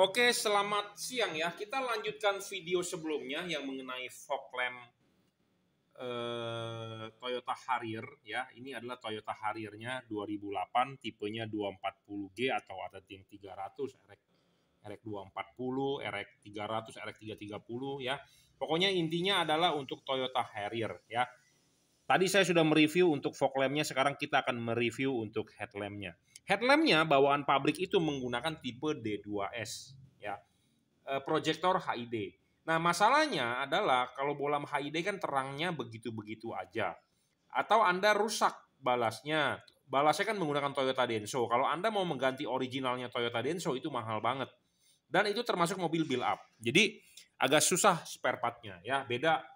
Oke, selamat siang ya. Kita lanjutkan video sebelumnya yang mengenai fog lamp eh, Toyota Harrier ya. Ini adalah Toyota Harrier-nya 2008, tipenya 240G atau ada tim 300 RX RX 240, RX 300, RX 330 ya. Pokoknya intinya adalah untuk Toyota Harrier ya. Tadi saya sudah mereview untuk fog lampnya, sekarang kita akan mereview untuk headlampnya. Headlampnya bawaan pabrik itu menggunakan tipe D2S, ya, e, eh, proyektor HID. Nah masalahnya adalah kalau bolam HID kan terangnya begitu-begitu aja, atau anda rusak balasnya. Balasnya kan menggunakan Toyota Denso. Kalau anda mau mengganti originalnya Toyota Denso itu mahal banget, dan itu termasuk mobil build up. Jadi agak susah spare partnya, ya. Beda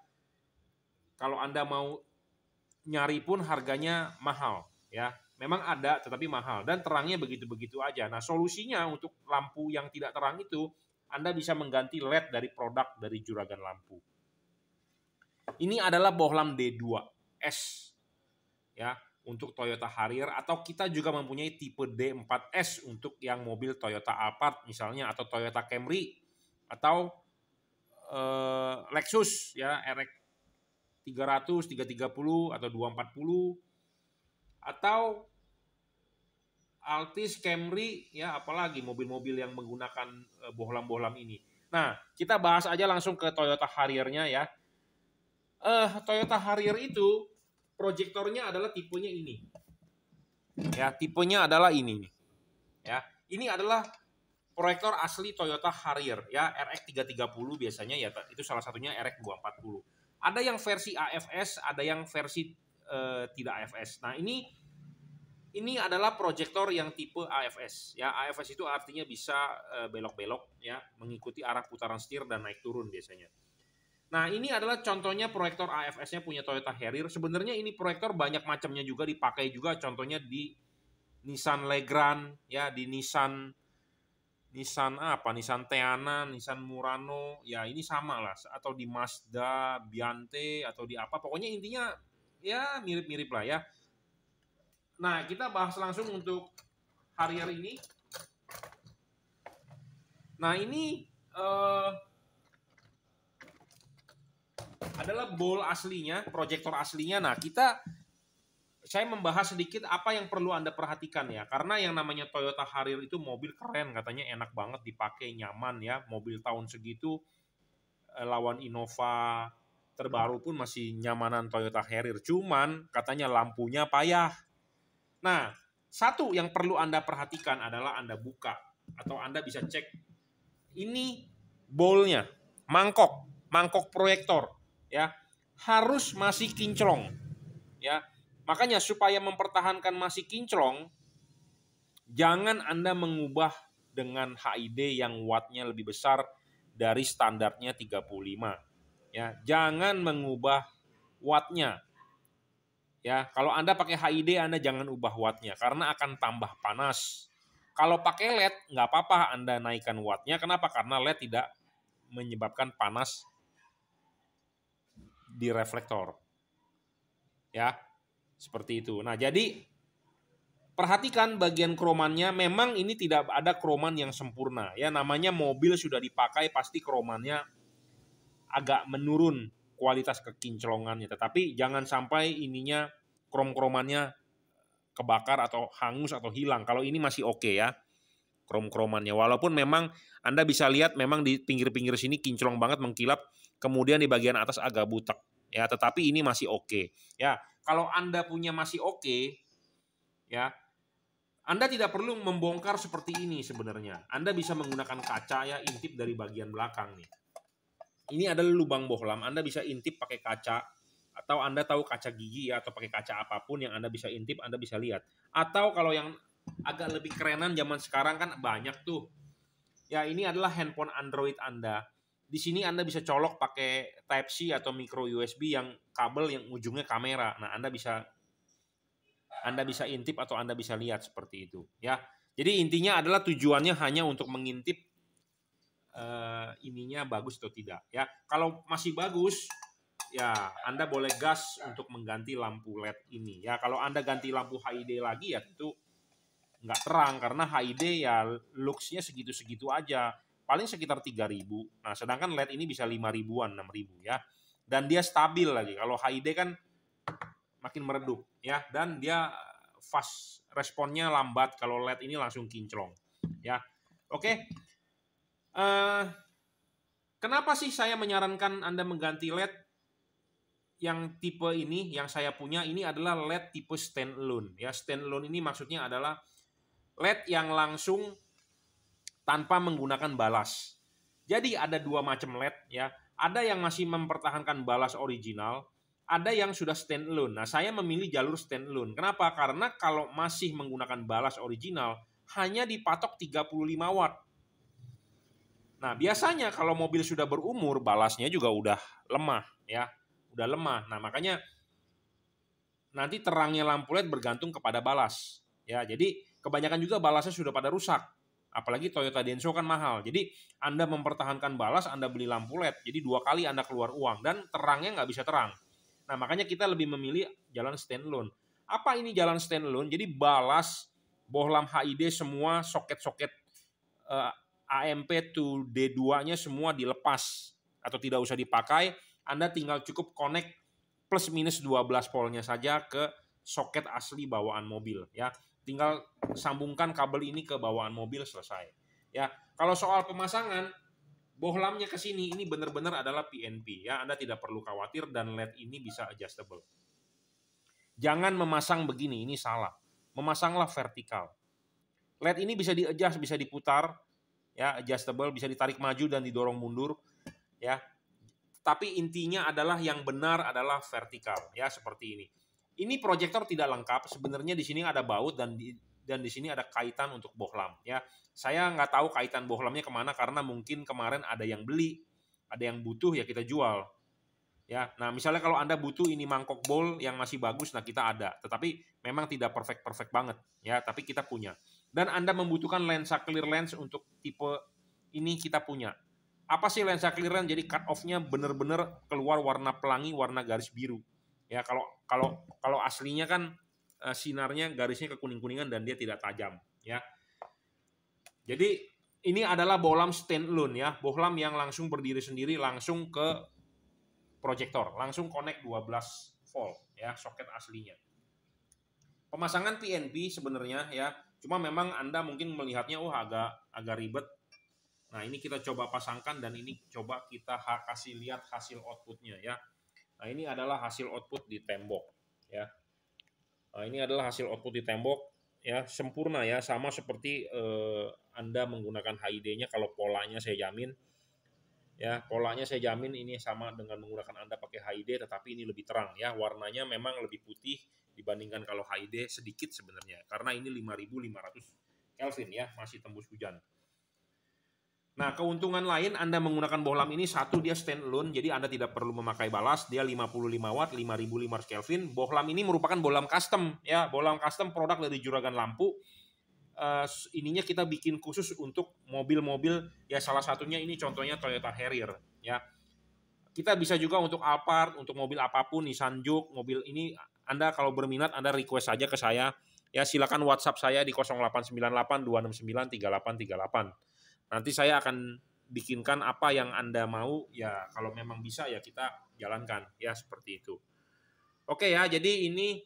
kalau anda mau nyari pun harganya mahal ya. Memang ada tetapi mahal dan terangnya begitu-begitu aja. Nah, solusinya untuk lampu yang tidak terang itu Anda bisa mengganti LED dari produk dari Juragan Lampu. Ini adalah bohlam D2S ya untuk Toyota Harrier atau kita juga mempunyai tipe D4S untuk yang mobil Toyota Alphard misalnya atau Toyota Camry atau eh, Lexus ya 300, 330 atau 240 atau Altis, Camry, ya apalagi mobil-mobil yang menggunakan eh, bohlam-bohlam ini. Nah, kita bahas aja langsung ke Toyota Harrier-nya ya. Eh, Toyota Harrier itu proyektornya adalah tipenya ini. Ya, tipenya adalah ini Ya, ini adalah proyektor asli Toyota Harrier ya, RX 330 biasanya ya, itu salah satunya RX 240. Ada yang versi AFS, ada yang versi uh, tidak AFS. Nah, ini ini adalah proyektor yang tipe AFS. Ya, AFS itu artinya bisa eh, belok-belok ya, mengikuti arah putaran setir dan naik turun biasanya. Nah, ini adalah contohnya proyektor AFS-nya punya Toyota Harrier. Sebenarnya ini proyektor banyak macamnya juga dipakai juga contohnya di Nissan Legrand ya, di Nissan Nissan apa? Nissan Teana, Nissan Murano, ya ini sama lah. Atau di Mazda, Biante, atau di apa. Pokoknya intinya ya mirip-mirip lah ya. Nah, kita bahas langsung untuk hari ini. Nah, ini uh, adalah bowl aslinya, proyektor aslinya. Nah, kita saya membahas sedikit apa yang perlu Anda perhatikan ya. Karena yang namanya Toyota Harrier itu mobil keren katanya enak banget dipakai, nyaman ya. Mobil tahun segitu eh, lawan Innova terbaru pun masih nyamanan Toyota Harrier. Cuman katanya lampunya payah. Nah, satu yang perlu Anda perhatikan adalah Anda buka atau Anda bisa cek ini bolnya, mangkok, mangkok proyektor ya harus masih kinclong ya Makanya supaya mempertahankan masih kinclong, jangan Anda mengubah dengan HID yang wattnya lebih besar dari standarnya 35. Ya, jangan mengubah wattnya. Ya, kalau Anda pakai HID Anda jangan ubah wattnya karena akan tambah panas. Kalau pakai LED nggak apa-apa Anda naikkan wattnya. Kenapa? Karena LED tidak menyebabkan panas di reflektor. Ya, seperti itu. Nah, jadi perhatikan bagian kromannya memang ini tidak ada kroman yang sempurna ya namanya mobil sudah dipakai pasti kromannya agak menurun kualitas kekinclongannya tetapi jangan sampai ininya krom-kromannya kebakar atau hangus atau hilang kalau ini masih oke okay ya krom-kromannya walaupun memang Anda bisa lihat memang di pinggir-pinggir sini kinclong banget mengkilap kemudian di bagian atas agak butek ya tetapi ini masih oke okay. ya kalau anda punya masih oke okay, ya anda tidak perlu membongkar seperti ini sebenarnya anda bisa menggunakan kaca ya intip dari bagian belakang nih ini adalah lubang bohlam anda bisa intip pakai kaca atau anda tahu kaca gigi ya atau pakai kaca apapun yang anda bisa intip anda bisa lihat atau kalau yang agak lebih kerenan zaman sekarang kan banyak tuh ya ini adalah handphone Android anda di sini Anda bisa colok pakai Type C atau micro USB yang kabel yang ujungnya kamera. Nah, Anda bisa Anda bisa intip atau Anda bisa lihat seperti itu, ya. Jadi intinya adalah tujuannya hanya untuk mengintip uh, ininya bagus atau tidak, ya. Kalau masih bagus, ya Anda boleh gas untuk mengganti lampu LED ini, ya. Kalau Anda ganti lampu HID lagi ya itu nggak terang karena HID ya looks-nya segitu-segitu aja paling sekitar 3000. Nah, sedangkan LED ini bisa 5000-an, 6000 ya. Dan dia stabil lagi. Kalau HID kan makin meredup ya dan dia fast responnya lambat kalau LED ini langsung kinclong ya. Oke. Uh, kenapa sih saya menyarankan Anda mengganti LED yang tipe ini yang saya punya ini adalah LED tipe standalone ya. Standalone ini maksudnya adalah LED yang langsung tanpa menggunakan balas. Jadi ada dua macam LED ya. Ada yang masih mempertahankan balas original, ada yang sudah stand alone. Nah, saya memilih jalur stand alone. Kenapa? Karena kalau masih menggunakan balas original, hanya dipatok 35 watt. Nah, biasanya kalau mobil sudah berumur, balasnya juga udah lemah ya, udah lemah. Nah, makanya nanti terangnya lampu LED bergantung kepada balas. Ya, jadi kebanyakan juga balasnya sudah pada rusak. Apalagi Toyota Denso kan mahal. Jadi Anda mempertahankan balas, Anda beli lampu LED. Jadi dua kali Anda keluar uang dan terangnya nggak bisa terang. Nah makanya kita lebih memilih jalan standalone. Apa ini jalan standalone? Jadi balas bohlam HID semua soket-soket eh, AMP to D2-nya semua dilepas atau tidak usah dipakai. Anda tinggal cukup connect plus minus 12 volt-nya saja ke soket asli bawaan mobil ya tinggal sambungkan kabel ini ke bawaan mobil selesai. Ya, kalau soal pemasangan bohlamnya ke sini ini benar-benar adalah PNP ya. Anda tidak perlu khawatir dan LED ini bisa adjustable. Jangan memasang begini, ini salah. Memasanglah vertikal. LED ini bisa di-adjust, bisa diputar ya, adjustable, bisa ditarik maju dan didorong mundur ya. Tapi intinya adalah yang benar adalah vertikal ya seperti ini ini proyektor tidak lengkap. Sebenarnya di sini ada baut dan di dan di sini ada kaitan untuk bohlam ya. Saya nggak tahu kaitan bohlamnya kemana karena mungkin kemarin ada yang beli, ada yang butuh ya kita jual. Ya, nah misalnya kalau anda butuh ini mangkok bowl yang masih bagus, nah kita ada. Tetapi memang tidak perfect perfect banget ya, tapi kita punya. Dan anda membutuhkan lensa clear lens untuk tipe ini kita punya. Apa sih lensa clear lens? Jadi cut offnya nya benar-benar keluar warna pelangi, warna garis biru Ya kalau kalau kalau aslinya kan eh, sinarnya garisnya kekuning-kuningan dan dia tidak tajam, ya. Jadi ini adalah bohlam standalone ya, bohlam yang langsung berdiri sendiri langsung ke proyektor, langsung connect 12 volt ya soket aslinya. Pemasangan PNP sebenarnya ya, cuma memang Anda mungkin melihatnya oh agak agak ribet. Nah, ini kita coba pasangkan dan ini coba kita kasih lihat hasil outputnya ya. Nah, ini adalah hasil output di tembok ya. Nah, ini adalah hasil output di tembok ya, sempurna ya, sama seperti eh, Anda menggunakan HID-nya kalau polanya saya jamin ya, polanya saya jamin ini sama dengan menggunakan Anda pakai HID tetapi ini lebih terang ya, warnanya memang lebih putih dibandingkan kalau HID sedikit sebenarnya karena ini 5500 Kelvin ya, masih tembus hujan. Nah, keuntungan lain Anda menggunakan bohlam ini satu dia stand alone, jadi Anda tidak perlu memakai balas, dia 55 watt, 5500 Kelvin. Bohlam ini merupakan bohlam custom ya, bohlam custom produk dari Juragan Lampu. Uh, ininya kita bikin khusus untuk mobil-mobil ya salah satunya ini contohnya Toyota Harrier ya. Kita bisa juga untuk Alphard, untuk mobil apapun, Nissan Juke, mobil ini Anda kalau berminat Anda request saja ke saya. Ya silakan WhatsApp saya di 0898 269 3838 nanti saya akan bikinkan apa yang Anda mau ya kalau memang bisa ya kita jalankan ya seperti itu. Oke ya, jadi ini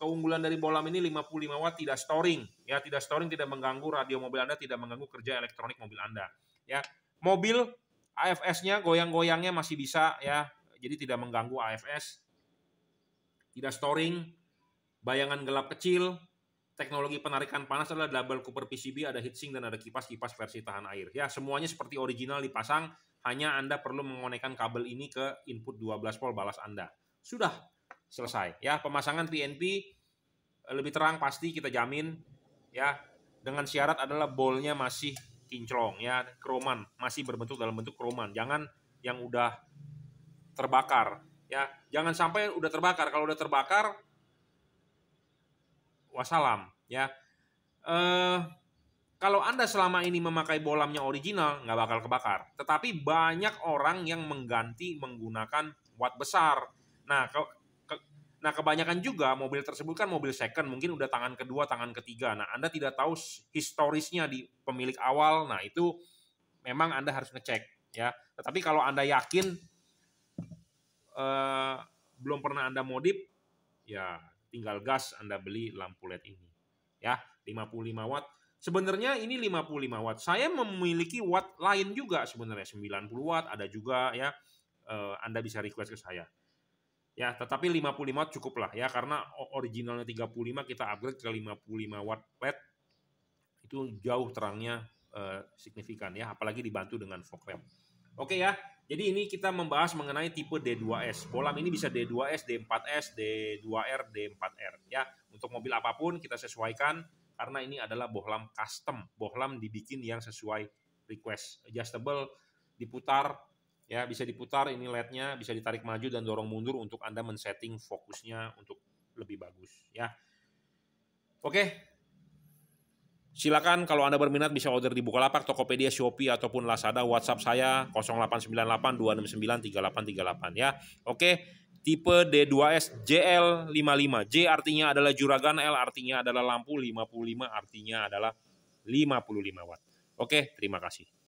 keunggulan dari bolam ini 55 watt tidak storing ya, tidak storing tidak mengganggu radio mobil Anda, tidak mengganggu kerja elektronik mobil Anda ya. Mobil AFS-nya goyang-goyangnya masih bisa ya. Jadi tidak mengganggu AFS. Tidak storing, bayangan gelap kecil teknologi penarikan panas adalah double Cooper PCB, ada heatsink dan ada kipas-kipas versi tahan air. Ya, semuanya seperti original dipasang, hanya Anda perlu mengonekkan kabel ini ke input 12 volt balas Anda. Sudah selesai. Ya, pemasangan PNP eh, lebih terang pasti kita jamin ya. Dengan syarat adalah bolnya masih kinclong ya, kroman, masih berbentuk dalam bentuk kroman. Jangan yang udah terbakar ya. Jangan sampai udah terbakar. Kalau udah terbakar wasallam ya. Eh, kalau Anda selama ini memakai bolamnya original, nggak bakal kebakar. Tetapi banyak orang yang mengganti menggunakan watt besar. Nah, ke, ke, nah kebanyakan juga mobil tersebut kan mobil second, mungkin udah tangan kedua, tangan ketiga. Nah, Anda tidak tahu historisnya di pemilik awal. Nah, itu memang Anda harus ngecek ya. Tetapi kalau Anda yakin eh, belum pernah Anda modif, ya tinggal gas Anda beli lampu LED ini. Ya, 55 watt. Sebenarnya ini 55 watt. Saya memiliki watt lain juga sebenarnya 90 watt ada juga ya. Eh, Anda bisa request ke saya. Ya, tetapi 55 watt cukup lah ya karena originalnya 35 kita upgrade ke 55 watt LED itu jauh terangnya eh, signifikan ya apalagi dibantu dengan fog lamp. Oke ya, jadi ini kita membahas mengenai tipe D2S. Bolam ini bisa D2S, D4S, D2R, D4R ya. Untuk mobil apapun kita sesuaikan karena ini adalah bohlam custom. Bohlam dibikin yang sesuai request. Adjustable diputar ya, bisa diputar ini LED-nya, bisa ditarik maju dan dorong mundur untuk Anda men-setting fokusnya untuk lebih bagus ya. Oke, Silakan kalau Anda berminat bisa order di Bukalapak, Tokopedia, Shopee ataupun Lazada. WhatsApp saya 0898 ya. Oke, tipe D2S JL55. J artinya adalah juragan, L artinya adalah lampu, 55 artinya adalah 55 watt. Oke, terima kasih.